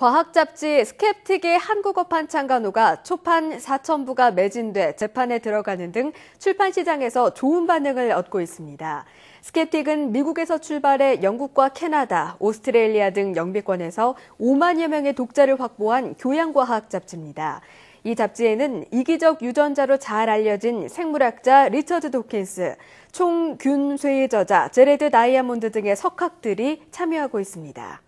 과학 잡지 스캡틱의 한국어 판창 간호가 초판 4천부가 매진돼 재판에 들어가는 등 출판 시장에서 좋은 반응을 얻고 있습니다. 스캡틱은 미국에서 출발해 영국과 캐나다, 오스트레일리아 등 영미권에서 5만여 명의 독자를 확보한 교양과학 잡지입니다. 이 잡지에는 이기적 유전자로 잘 알려진 생물학자 리처드 도킨스, 총균쇠의 저자 제레드 다이아몬드 등의 석학들이 참여하고 있습니다.